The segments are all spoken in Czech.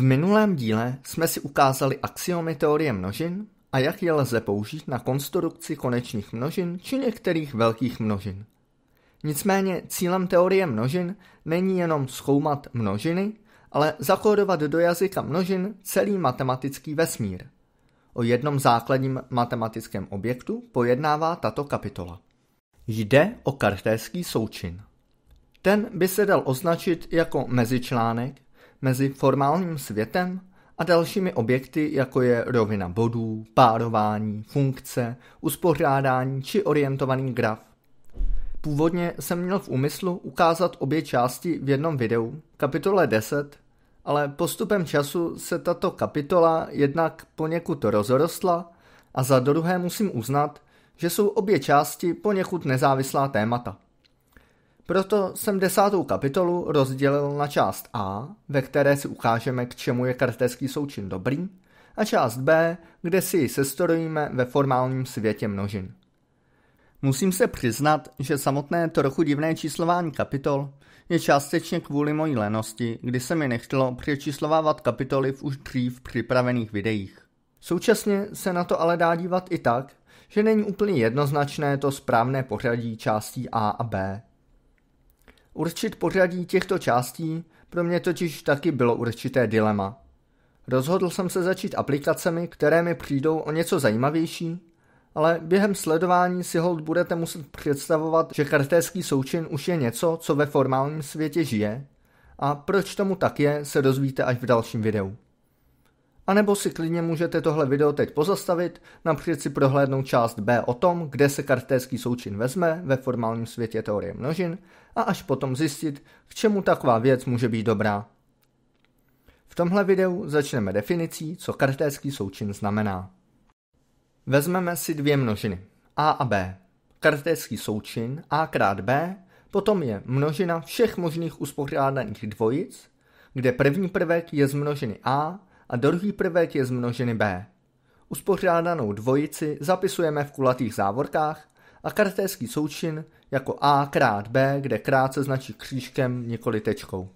V minulém díle jsme si ukázali axiomy teorie množin a jak je lze použít na konstrukci konečných množin či některých velkých množin. Nicméně cílem teorie množin není jenom zkoumat množiny, ale zakódovat do jazyka množin celý matematický vesmír. O jednom základním matematickém objektu pojednává tato kapitola. Jde o kartéský součin. Ten by se dal označit jako mezičlánek mezi formálním světem a dalšími objekty, jako je rovina bodů, párování, funkce, uspořádání či orientovaný graf. Původně jsem měl v úmyslu ukázat obě části v jednom videu, kapitole 10, ale postupem času se tato kapitola jednak poněkud rozrostla a za druhé musím uznat, že jsou obě části poněkud nezávislá témata. Proto jsem desátou kapitolu rozdělil na část A, ve které si ukážeme, k čemu je kartéský součin dobrý, a část B, kde si ji sestorujeme ve formálním světě množin. Musím se přiznat, že samotné trochu divné číslování kapitol je částečně kvůli mojí lenosti, kdy se mi nechtělo přečíslovávat kapitoly v už dřív připravených videích. Současně se na to ale dá dívat i tak, že není úplně jednoznačné to správné pořadí částí A a B. Určit pořadí těchto částí pro mě totiž taky bylo určité dilema. Rozhodl jsem se začít aplikacemi, které mi přijdou o něco zajímavější, ale během sledování si hold budete muset představovat, že kartéský součin už je něco, co ve formálním světě žije a proč tomu tak je, se dozvíte až v dalším videu. A nebo si klidně můžete tohle video teď pozastavit, například si prohlédnout část B o tom, kde se kartéský součin vezme ve formálním světě teorie množin a až potom zjistit, k čemu taková věc může být dobrá. V tomhle videu začneme definicí, co kartéský součin znamená. Vezmeme si dvě množiny, a a b. Kartéský součin a krát b, potom je množina všech možných uspořádaných dvojic, kde první prvek je z množiny a a druhý prvek je z množiny B. Uspořádanou dvojici zapisujeme v kulatých závorkách a kartéský součin jako A krát B, kde krát se značí křížkem, několik tečkou.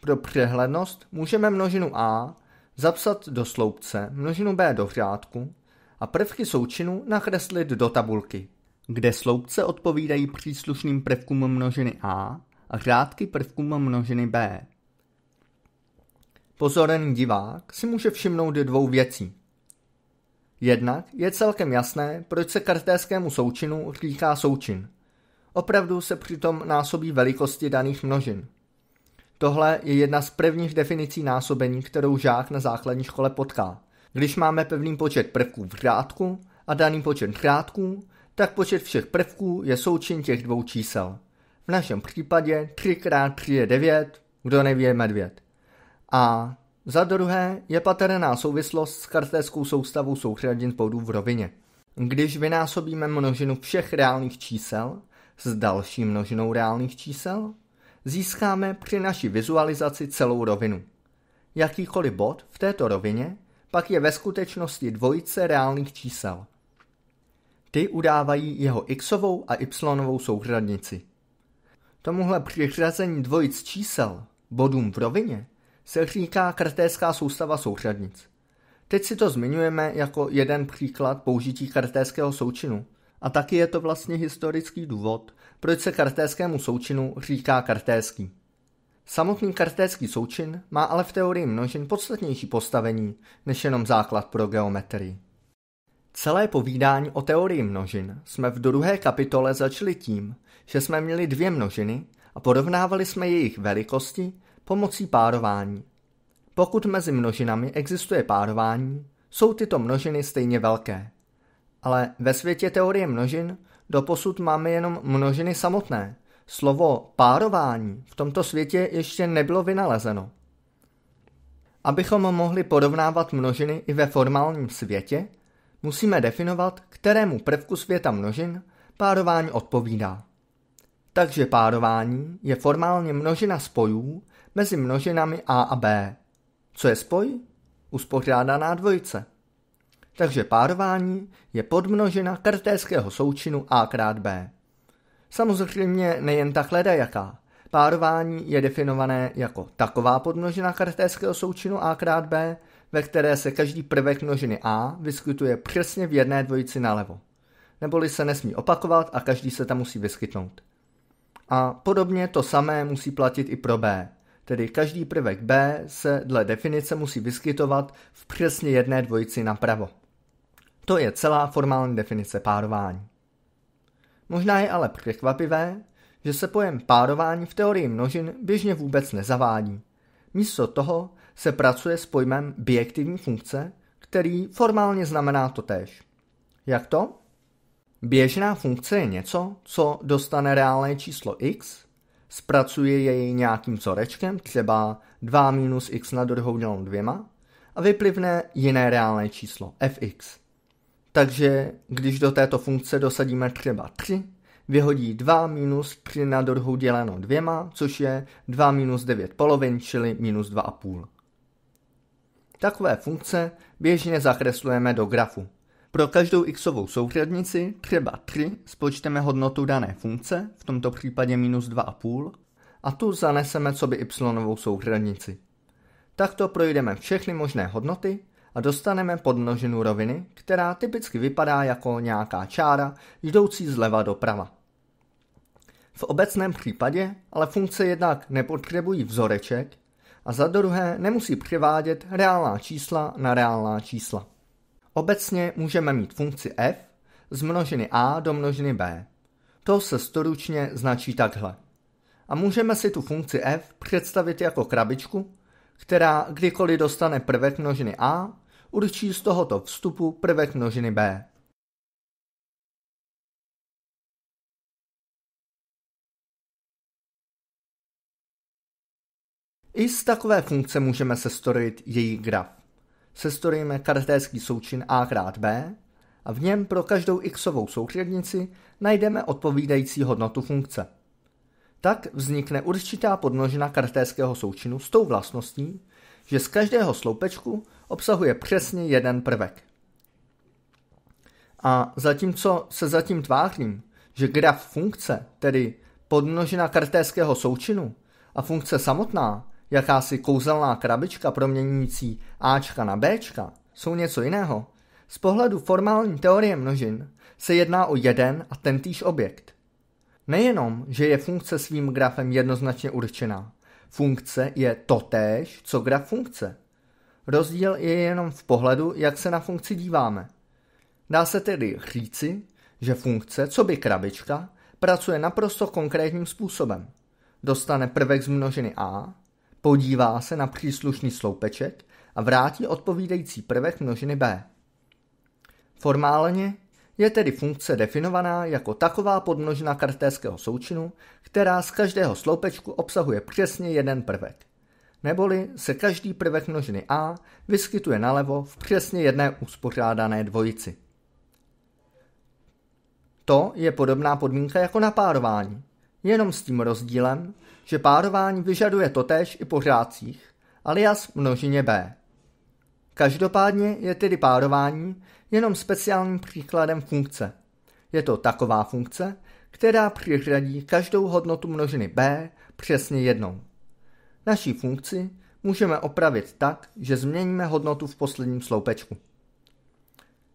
Pro přehlednost můžeme množinu A zapsat do sloupce, množinu B do řádku a prvky součinu nakreslit do tabulky, kde sloupce odpovídají příslušným prvkům množiny A a řádky prvkům množiny B. Pozorný divák si může všimnout dvou věcí. Jednak je celkem jasné, proč se kartéskému součinu říká součin. Opravdu se přitom násobí velikosti daných množin. Tohle je jedna z prvních definicí násobení, kterou žák na základní škole potká. Když máme pevný počet prvků v řádku a daný počet řádků, tak počet všech prvků je součin těch dvou čísel. V našem případě 3 x 3 je 9, kdo neví je medvěd. A za druhé je patrná souvislost s kartéskou soustavou souřadin bodů v rovině. Když vynásobíme množinu všech reálných čísel s další množinou reálných čísel, získáme při naší vizualizaci celou rovinu. Jakýkoliv bod v této rovině pak je ve skutečnosti dvojice reálných čísel. Ty udávají jeho xovou a y souřadnici. Tomuhle přiřazení dvojic čísel bodům v rovině se říká kartézská soustava souřadnic. Teď si to zmiňujeme jako jeden příklad použití kartéského součinu. A taky je to vlastně historický důvod, proč se kartéskému součinu říká kartéský. Samotný kartéský součin má ale v teorii množin podstatnější postavení než jenom základ pro geometrii. Celé povídání o teorii množin jsme v druhé kapitole začali tím, že jsme měli dvě množiny a porovnávali jsme jejich velikosti pomocí párování. Pokud mezi množinami existuje párování, jsou tyto množiny stejně velké. Ale ve světě teorie množin doposud máme jenom množiny samotné. Slovo párování v tomto světě ještě nebylo vynalezeno. Abychom mohli porovnávat množiny i ve formálním světě, musíme definovat, kterému prvku světa množin párování odpovídá. Takže párování je formálně množina spojů, mezi množinami a a b. Co je spoj? Uspořádaná dvojice. Takže párování je podmnožina kartéského součinu a krát b. Samozřejmě nejen takhle jaká. Párování je definované jako taková podmnožina kartéského součinu a krát b, ve které se každý prvek množiny a vyskytuje přesně v jedné dvojici nalevo. Neboli se nesmí opakovat a každý se tam musí vyskytnout. A podobně to samé musí platit i pro b tedy každý prvek B se dle definice musí vyskytovat v přesně jedné dvojici napravo. To je celá formální definice párování. Možná je ale překvapivé, že se pojem párování v teorii množin běžně vůbec nezavádí. Místo toho se pracuje s pojmem bijektivní funkce, který formálně znamená totéž. Jak to? Běžná funkce je něco, co dostane reálné číslo x zpracuje jej nějakým corečkem, třeba 2 minus x na druhou děleno dvěma a vyplivne jiné reálné číslo, fx. Takže když do této funkce dosadíme třeba 3, vyhodí 2 minus 3 na druhou děleno dvěma, což je 2 minus 9 polovin, čili minus 2,5. Takové funkce běžně zakreslujeme do grafu. Pro každou xovou souřadnici, třeba 3, spočteme hodnotu dané funkce, v tomto případě minus 2,5, a tu zaneseme co by y souřadnici. Takto projdeme všechny možné hodnoty a dostaneme podmnožinu roviny, která typicky vypadá jako nějaká čára jdoucí zleva doprava. V obecném případě ale funkce jednak nepotřebují vzoreček a za druhé nemusí převádět reálná čísla na reálná čísla. Obecně můžeme mít funkci f z množiny a do množiny b. To se storučně značí takhle. A můžeme si tu funkci f představit jako krabičku, která kdykoliv dostane prvek množiny a, určí z tohoto vstupu prvek množiny b. I z takové funkce můžeme sestorojit její graf. Sestorujeme kartéský součin a krát b a v něm pro každou xovou souřadnici najdeme odpovídající hodnotu funkce. Tak vznikne určitá podmnožina kartéského součinu s tou vlastností, že z každého sloupečku obsahuje přesně jeden prvek. A zatímco se zatím tvářím, že graf funkce, tedy podmnožina kartéského součinu a funkce samotná, jakási kouzelná krabička proměňující Ačka na Bčka, jsou něco jiného. Z pohledu formální teorie množin se jedná o jeden a tentýž objekt. Nejenom, že je funkce svým grafem jednoznačně určená, funkce je totéž, co graf funkce. Rozdíl je jenom v pohledu, jak se na funkci díváme. Dá se tedy říci, že funkce, co by krabička, pracuje naprosto konkrétním způsobem. Dostane prvek z množiny a, podívá se na příslušný sloupeček a vrátí odpovídající prvek množiny b. Formálně je tedy funkce definovaná jako taková podmnožina kartéského součinu, která z každého sloupečku obsahuje přesně jeden prvek. Neboli se každý prvek množiny A vyskytuje nalevo v přesně jedné uspořádané dvojici. To je podobná podmínka jako napárování, jenom s tím rozdílem, že párování vyžaduje totéž i po řádcích, alias množině B. Každopádně je tedy párování jenom speciálním příkladem funkce. Je to taková funkce, která přiřadí každou hodnotu množiny b přesně jednou. Naší funkci můžeme opravit tak, že změníme hodnotu v posledním sloupečku.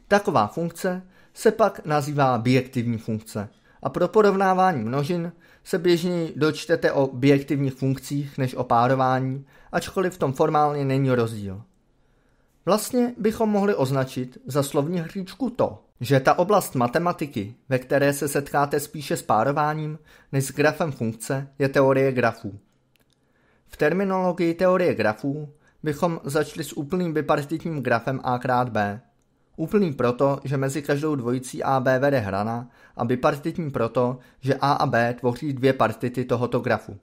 Taková funkce se pak nazývá bijektivní funkce – a pro porovnávání množin se běžněji dočtete o bijektivních funkcích než o párování, ačkoliv v tom formálně není rozdíl. Vlastně bychom mohli označit za slovní hříčku to, že ta oblast matematiky, ve které se setkáte spíše s párováním než s grafem funkce, je teorie grafů. V terminologii teorie grafů bychom začali s úplným bipartitním grafem a krát b, Úplný proto, že mezi každou dvojicí A a B vede hrana a bipartitní proto, že A a B tvoří dvě partity tohoto grafu.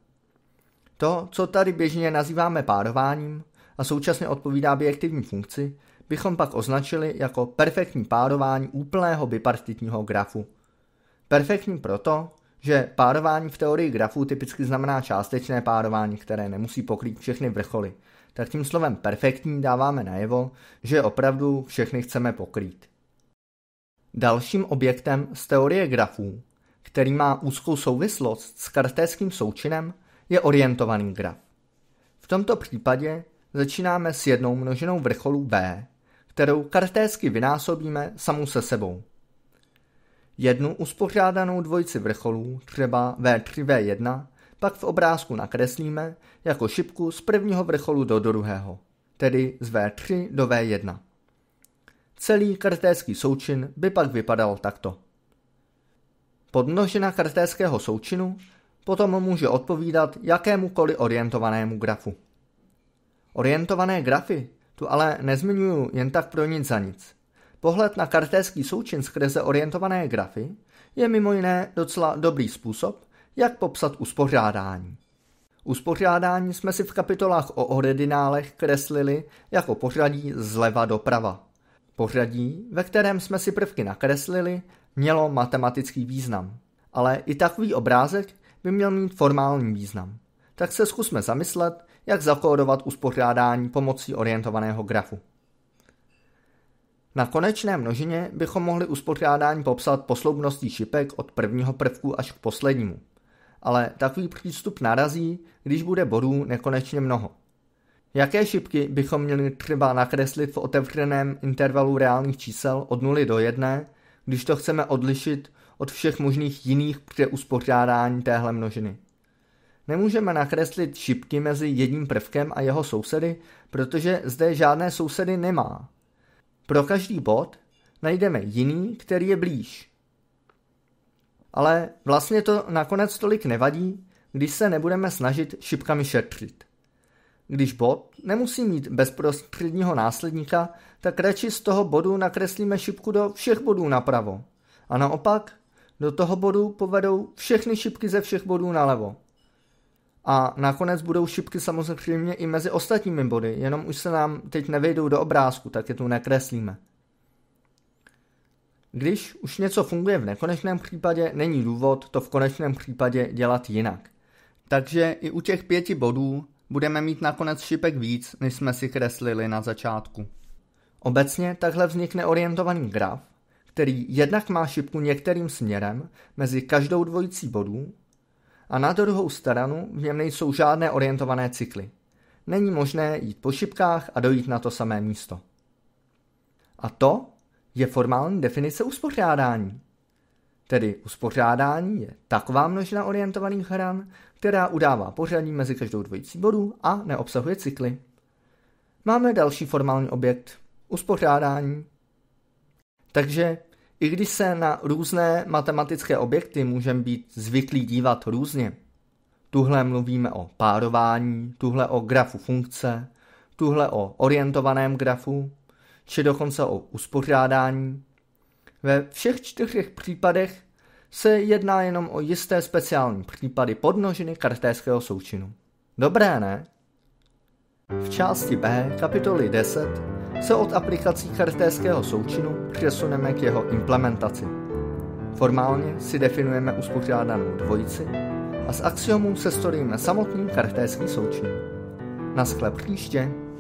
To, co tady běžně nazýváme párováním a současně odpovídá bijektivní funkci, bychom pak označili jako perfektní párování úplného bipartitního grafu. Perfektní proto, že párování v teorii grafů typicky znamená částečné párování, které nemusí pokrýt všechny vrcholy, tak tím slovem perfektní dáváme najevo, že opravdu všechny chceme pokrýt. Dalším objektem z teorie grafů, který má úzkou souvislost s kartéským součinem, je orientovaný graf. V tomto případě začínáme s jednou množinou vrcholů B, kterou kartésky vynásobíme samu se sebou. Jednu uspořádanou dvojici vrcholů, třeba V3, V1, pak v obrázku nakreslíme jako šipku z prvního vrcholu do druhého, tedy z V3 do V1. Celý kartéský součin by pak vypadal takto. Podnožina kartéského součinu potom může odpovídat jakémukoliv orientovanému grafu. Orientované grafy tu ale nezmiňuju jen tak pro nic za nic. Pohled na kartéský součin skrze orientované grafy je mimo jiné docela dobrý způsob, jak popsat uspořádání? Uspořádání jsme si v kapitolách o originálech kreslili jako pořadí zleva doprava. Pořadí, ve kterém jsme si prvky nakreslili, mělo matematický význam. Ale i takový obrázek by měl mít formální význam. Tak se zkusme zamyslet, jak zakódovat uspořádání pomocí orientovaného grafu. Na konečné množině bychom mohli uspořádání popsat posloupností šipek od prvního prvku až k poslednímu ale takový přístup narazí, když bude bodů nekonečně mnoho. Jaké šipky bychom měli třeba nakreslit v otevřeném intervalu reálných čísel od 0 do 1, když to chceme odlišit od všech možných jiných uspořádání téhle množiny? Nemůžeme nakreslit šipky mezi jedním prvkem a jeho sousedy, protože zde žádné sousedy nemá. Pro každý bod najdeme jiný, který je blíž ale vlastně to nakonec tolik nevadí, když se nebudeme snažit šipkami šetřit. Když bod nemusí mít bezprostředního následníka, tak radši z toho bodu nakreslíme šipku do všech bodů napravo. A naopak, do toho bodu povedou všechny šipky ze všech bodů nalevo. A nakonec budou šipky samozřejmě i mezi ostatními body, jenom už se nám teď nevejdou do obrázku, tak je tu nekreslíme. Když už něco funguje v nekonečném případě, není důvod to v konečném případě dělat jinak. Takže i u těch pěti bodů budeme mít nakonec šipek víc, než jsme si kreslili na začátku. Obecně takhle vznikne orientovaný graf, který jednak má šipku některým směrem mezi každou dvojicí bodů a na druhou stranu v něm nejsou žádné orientované cykly. Není možné jít po šipkách a dojít na to samé místo. A to je formální definice uspořádání. Tedy uspořádání je taková množina orientovaných hran, která udává pořadí mezi každou dvojicí bodů a neobsahuje cykly. Máme další formální objekt, uspořádání. Takže i když se na různé matematické objekty můžeme být zvyklí dívat různě, tuhle mluvíme o párování, tuhle o grafu funkce, tuhle o orientovaném grafu, či dokonce o uspořádání. Ve všech čtyřech případech se jedná jenom o jisté speciální případy podnožiny kartéského součinu. Dobré, ne? V části B kapitoly 10 se od aplikací kartéského součinu přesuneme k jeho implementaci. Formálně si definujeme uspořádanou dvojici a s axiomů sestoríme samotný kartéský součin. Na sklep příště.